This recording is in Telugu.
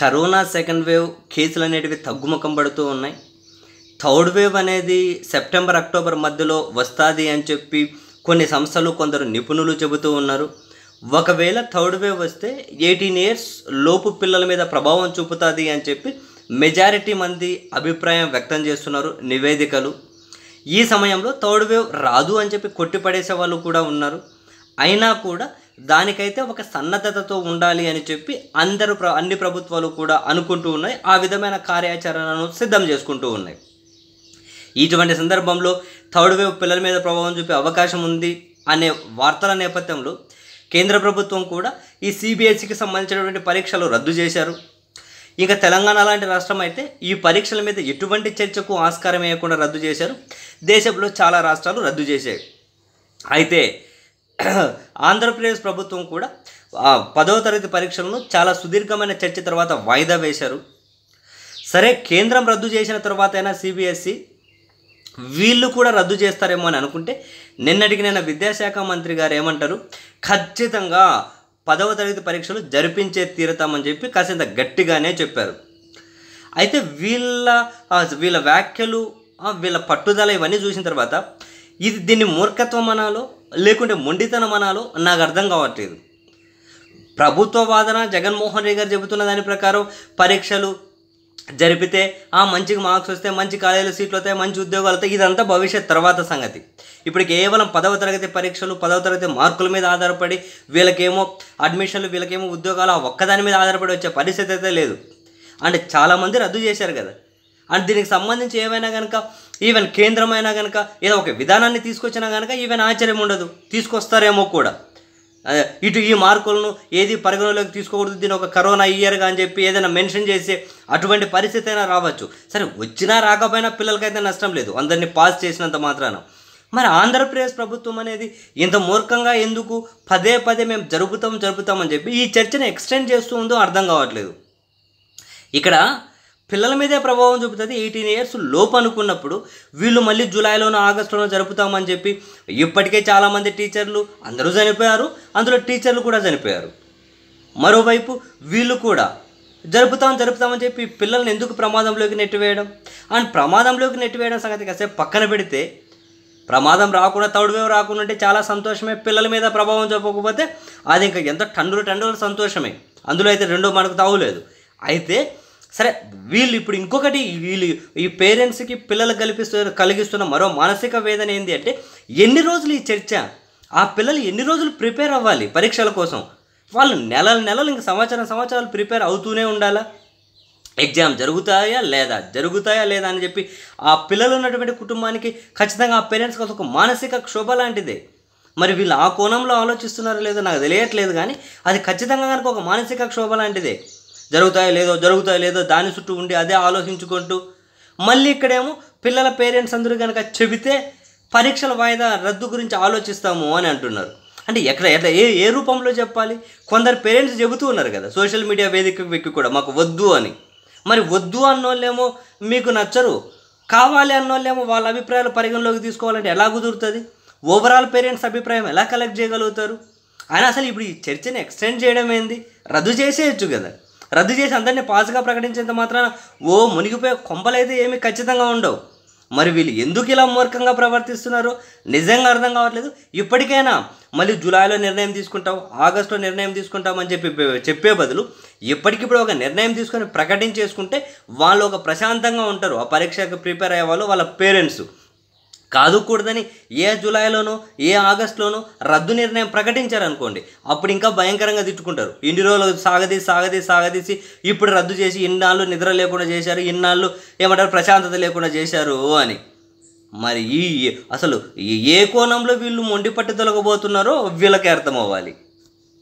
కరోనా సెకండ్ వేవ్ కేసులు అనేటివి తగ్గుముఖం పడుతూ ఉన్నాయి థర్డ్ వేవ్ అనేది సెప్టెంబర్ అక్టోబర్ మధ్యలో వస్తుంది అని చెప్పి కొన్ని సంస్థలు కొందరు నిపుణులు చెబుతూ ఉన్నారు ఒకవేళ థర్డ్ వేవ్ వస్తే ఎయిటీన్ ఇయర్స్ లోపు పిల్లల మీద ప్రభావం చూపుతుంది అని చెప్పి మెజారిటీ మంది అభిప్రాయం వ్యక్తం చేస్తున్నారు నివేదికలు ఈ సమయంలో థర్డ్ వేవ్ రాదు అని చెప్పి కొట్టిపడేసే వాళ్ళు కూడా ఉన్నారు అయినా కూడా దానికైతే ఒక సన్నద్ధతతో ఉండాలి అని చెప్పి అందరూ అన్ని ప్రభుత్వాలు కూడా అనుకుంటూ ఉన్నాయి ఆ విధమైన కార్యాచరణను సిద్ధం చేసుకుంటూ ఉన్నాయి ఇటువంటి సందర్భంలో థర్డ్ వేవ్ పిల్లల మీద ప్రభావం చూపే అవకాశం ఉంది అనే వార్తల నేపథ్యంలో కేంద్ర ప్రభుత్వం కూడా ఈ సిబిఎస్ఈకి సంబంధించినటువంటి పరీక్షలు రద్దు చేశారు ఇక తెలంగాణ లాంటి రాష్ట్రం అయితే ఈ పరీక్షల మీద ఎటువంటి చర్చకు ఆస్కారం వేయకుండా రద్దు చేశారు దేశంలో చాలా రాష్ట్రాలు రద్దు చేశాయి అయితే ఆంధ్రప్రదేశ్ ప్రభుత్వం కూడా పదవ తరగతి పరీక్షలను చాలా సుదీర్ఘమైన చర్చ తర్వాత వాయిదా వేశారు సరే కేంద్రం రద్దు చేసిన తర్వాత అయినా సిబిఎస్ఈ వీళ్ళు కూడా రద్దు చేస్తారేమో అని అనుకుంటే నిన్నటికి నిన్న విద్యాశాఖ మంత్రి గారు ఏమంటారు ఖచ్చితంగా పదవ తరగతి పరీక్షలు జరిపించే తీరుతామని చెప్పి కాసింత గట్టిగానే చెప్పారు అయితే వీళ్ళ వీళ్ళ వ్యాఖ్యలు వీళ్ళ పట్టుదల ఇవన్నీ చూసిన తర్వాత ఇది దీన్ని మూర్ఖత్వం అనాలో లేకుంటే మొండితనం అనాలో నాకు అర్థం కావట్లేదు ప్రభుత్వ వాదన జగన్మోహన్ రెడ్డి గారు చెబుతున్న దాని ప్రకారం పరీక్షలు జరిపితే ఆ మంచి మార్క్స్ వస్తే మంచి కాలేజీలో సీట్లు వస్తాయి మంచి ఉద్యోగాలు వస్తాయి ఇదంతా భవిష్యత్ తర్వాత సంగతి ఇప్పుడు కేవలం పదవ తరగతి పరీక్షలు పదవ తరగతి మార్కుల మీద ఆధారపడి వీళ్ళకేమో అడ్మిషన్లు వీళ్ళకేమో ఉద్యోగాలు ఆ ఒక్కదాని మీద ఆధారపడి వచ్చే పరిస్థితి అయితే లేదు అంటే చాలామంది రద్దు చేశారు కదా అండ్ దీనికి సంబంధించి ఏమైనా కనుక ఈవెన్ కేంద్రమైనా కనుక ఏదో ఒక విధానాన్ని తీసుకొచ్చినా కనుక ఈవెన్ ఆశ్చర్యం ఉండదు తీసుకొస్తారేమో కూడా ఇటు ఈ మార్కులను ఏది పరిగణలోకి తీసుకోకూడదు దీని ఒక కరోనా ఇయర్గా అని చెప్పి ఏదైనా మెన్షన్ చేసే అటువంటి పరిస్థితి అయినా రావచ్చు సరే వచ్చినా రాకపోయినా పిల్లలకైతే నష్టం లేదు అందరినీ పాస్ చేసినంత మాత్రాన మరి ఆంధ్రప్రదేశ్ ప్రభుత్వం అనేది ఇంత మూర్ఖంగా ఎందుకు పదే పదే మేము జరుపుతాం జరుపుతామని చెప్పి ఈ చర్చను ఎక్స్టెండ్ చేస్తూ ఉందో అర్థం కావట్లేదు ఇక్కడ పిల్లల మీదే ప్రభావం చూపుతుంది ఎయిటీన్ ఇయర్స్ లోపు అనుకున్నప్పుడు వీళ్ళు మళ్ళీ జూలైలోనో ఆగస్టులోనో జరుపుతామని చెప్పి ఇప్పటికే చాలామంది టీచర్లు అందరూ చనిపోయారు అందులో టీచర్లు కూడా చనిపోయారు మరోవైపు వీళ్ళు కూడా జరుపుతాం జరుపుతామని చెప్పి పిల్లల్ని ఎందుకు ప్రమాదంలోకి నెట్టివేయడం అండ్ ప్రమాదంలోకి నెట్టివేయడం సంగతి కాసేపు పక్కన పెడితే ప్రమాదం రాకుండా తౌడువేవి రాకుండా అంటే చాలా సంతోషమే పిల్లల మీద ప్రభావం చూపకపోతే అది ఇంకా ఎంత టన్నులు టండ్రులు సంతోషమే అందులో అయితే రెండో మనకు తావులేదు అయితే సరే వీళ్ళు ఇప్పుడు ఇంకొకటి వీళ్ళు ఈ పేరెంట్స్కి పిల్లలు కల్పిస్తు కలిగిస్తున్న మరో మానసిక వేదన ఏంటి అంటే ఎన్ని రోజులు ఈ చర్చ ఆ పిల్లలు ఎన్ని రోజులు ప్రిపేర్ అవ్వాలి పరీక్షల కోసం వాళ్ళు నెలలు నెలలు ఇంకా సంవత్సరం సంవత్సరాలు ప్రిపేర్ అవుతూనే ఉండాలా ఎగ్జామ్ జరుగుతాయా లేదా జరుగుతాయా లేదా అని చెప్పి ఆ పిల్లలు ఉన్నటువంటి కుటుంబానికి ఖచ్చితంగా ఆ పేరెంట్స్ కోసం ఒక మానసిక క్షోభ లాంటిదే మరి వీళ్ళు ఆ కోణంలో ఆలోచిస్తున్నారో లేదో నాకు తెలియట్లేదు కానీ అది ఖచ్చితంగా కనుక ఒక మానసిక క్షోభ లాంటిదే జరుగుతాయో లేదో జరుగుతాయో లేదో దాని చుట్టూ ఉండి అదే ఆలోచించుకుంటూ మళ్ళీ ఇక్కడేమో పిల్లల పేరెంట్స్ అందరూ కనుక చెబితే పరీక్షల వాయిదా రద్దు గురించి ఆలోచిస్తాము అని అంటున్నారు అంటే ఎక్కడ ఎట్లా ఏ ఏ రూపంలో చెప్పాలి కొందరు పేరెంట్స్ చెబుతూ ఉన్నారు కదా సోషల్ మీడియా వేదిక కూడా మాకు వద్దు అని మరి వద్దు అన్నోళ్ళేమో మీకు నచ్చరు కావాలి అన్నోళ్ళేమో వాళ్ళ అభిప్రాయాలు పరిగణలోకి తీసుకోవాలంటే ఎలా కుదురుతుంది ఓవరాల్ పేరెంట్స్ అభిప్రాయం ఎలా కలెక్ట్ చేయగలుగుతారు అని అసలు ఇప్పుడు ఈ చర్చని ఎక్స్టెండ్ చేయడం ఏంది రద్దు చేసేయచ్చు కదా రద్దు చేసి అందరినీ పాజ్గా ప్రకటించేంత మాత్రాన ఓ మునిగిపోయే కొంపలైతే ఏమీ ఖచ్చితంగా ఉండవు మరి వీళ్ళు ఎందుకు ఇలా మూర్ఖంగా ప్రవర్తిస్తున్నారు నిజంగా అర్థం కావట్లేదు ఇప్పటికైనా మళ్ళీ జూలైలో నిర్ణయం తీసుకుంటాం ఆగస్టులో నిర్ణయం తీసుకుంటాం అని చెప్పి చెప్పే బదులు ఇప్పటికిప్పుడు ఒక నిర్ణయం తీసుకొని ప్రకటించేసుకుంటే వాళ్ళు ఒక ప్రశాంతంగా ఉంటారు ఆ పరీక్షకు ప్రిపేర్ అయ్యే వాళ్ళు వాళ్ళ పేరెంట్స్ కాదుకూడదని ఏ జూలైలోనో ఏ ఆగస్టులోనో రద్దు నిర్ణయం ప్రకటించారనుకోండి అప్పుడు ఇంకా భయంకరంగా తిట్టుకుంటారు ఇన్ని రోజులు సాగదీసి సాగదీసి సాగదీసి ఇప్పుడు రద్దు చేసి ఇన్నాళ్ళు నిద్ర లేకుండా చేశారు ఇన్నాళ్ళు ఏమంటారు ప్రశాంతత లేకుండా చేశారు అని మరి ఈ అసలు ఏ కోణంలో వీళ్ళు మొండి తొలగబోతున్నారో వీళ్ళకే అర్థమవ్వాలి